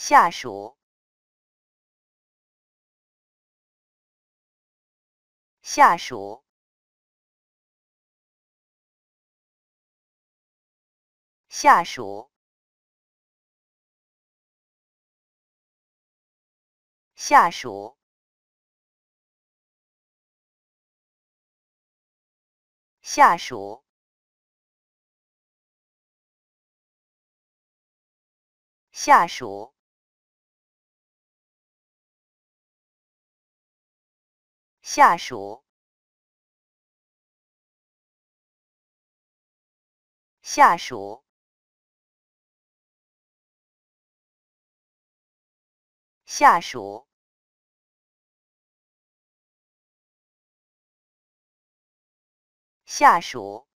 下属，下属，下属，下属，下属。下属，下属，下属，下属。